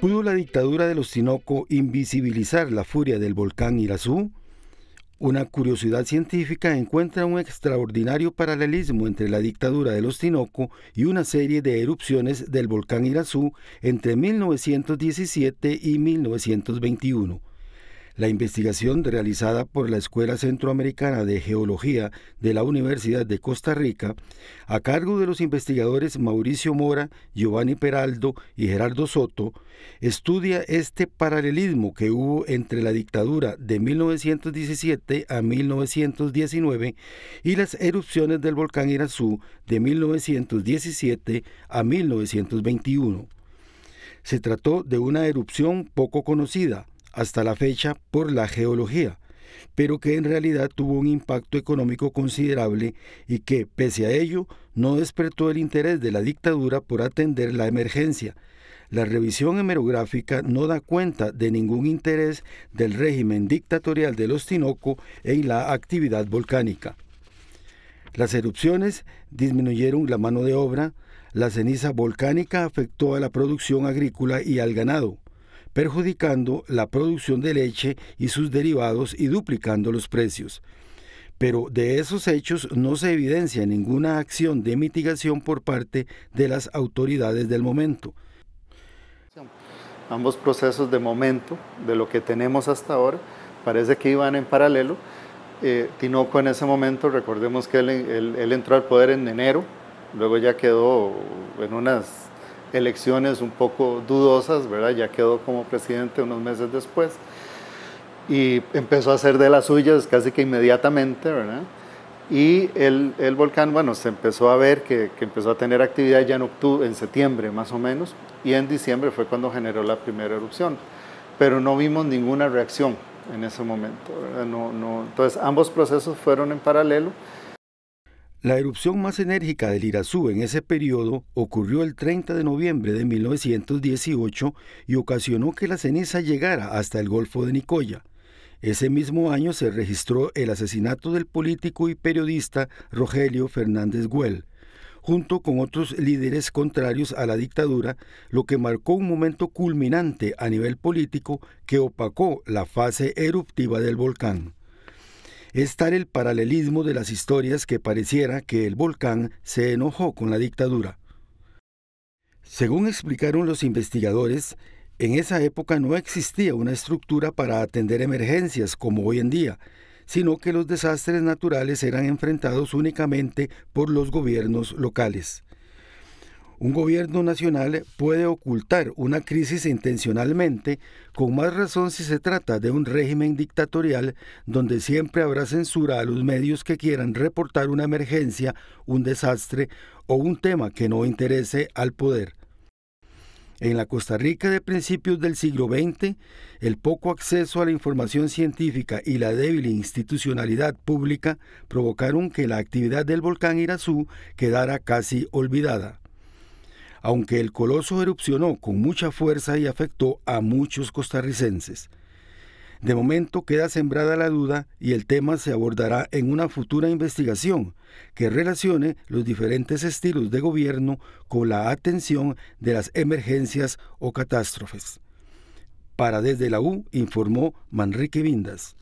¿Pudo la dictadura de los Tinoco invisibilizar la furia del volcán Irazú? Una curiosidad científica encuentra un extraordinario paralelismo entre la dictadura de los Tinoco y una serie de erupciones del volcán Irazú entre 1917 y 1921. La investigación realizada por la Escuela Centroamericana de Geología de la Universidad de Costa Rica, a cargo de los investigadores Mauricio Mora, Giovanni Peraldo y Gerardo Soto, estudia este paralelismo que hubo entre la dictadura de 1917 a 1919 y las erupciones del volcán Irazú de 1917 a 1921. Se trató de una erupción poco conocida, hasta la fecha por la geología, pero que en realidad tuvo un impacto económico considerable y que, pese a ello, no despertó el interés de la dictadura por atender la emergencia. La revisión hemerográfica no da cuenta de ningún interés del régimen dictatorial de los Tinoco en la actividad volcánica. Las erupciones disminuyeron la mano de obra, la ceniza volcánica afectó a la producción agrícola y al ganado perjudicando la producción de leche y sus derivados y duplicando los precios. Pero de esos hechos no se evidencia ninguna acción de mitigación por parte de las autoridades del momento. Ambos procesos de momento, de lo que tenemos hasta ahora, parece que iban en paralelo. Eh, Tinoco en ese momento, recordemos que él, él entró al poder en enero, luego ya quedó en unas elecciones un poco dudosas, ¿verdad? Ya quedó como presidente unos meses después y empezó a hacer de las suyas casi que inmediatamente, Y el, volcán, bueno, se empezó a ver que, empezó a tener actividad ya en octubre, en septiembre más o menos, y en diciembre fue cuando generó la primera erupción, pero no vimos ninguna reacción en ese momento, No, entonces ambos procesos fueron en paralelo la erupción más enérgica del Irazú en ese periodo ocurrió el 30 de noviembre de 1918 y ocasionó que la ceniza llegara hasta el Golfo de Nicoya. Ese mismo año se registró el asesinato del político y periodista Rogelio Fernández Güell, junto con otros líderes contrarios a la dictadura, lo que marcó un momento culminante a nivel político que opacó la fase eruptiva del volcán es tal el paralelismo de las historias que pareciera que el volcán se enojó con la dictadura. Según explicaron los investigadores, en esa época no existía una estructura para atender emergencias como hoy en día, sino que los desastres naturales eran enfrentados únicamente por los gobiernos locales un gobierno nacional puede ocultar una crisis intencionalmente, con más razón si se trata de un régimen dictatorial donde siempre habrá censura a los medios que quieran reportar una emergencia, un desastre o un tema que no interese al poder. En la Costa Rica de principios del siglo XX, el poco acceso a la información científica y la débil institucionalidad pública provocaron que la actividad del volcán Irazú quedara casi olvidada aunque el coloso erupcionó con mucha fuerza y afectó a muchos costarricenses. De momento queda sembrada la duda y el tema se abordará en una futura investigación que relacione los diferentes estilos de gobierno con la atención de las emergencias o catástrofes. Para desde la U informó Manrique Vindas.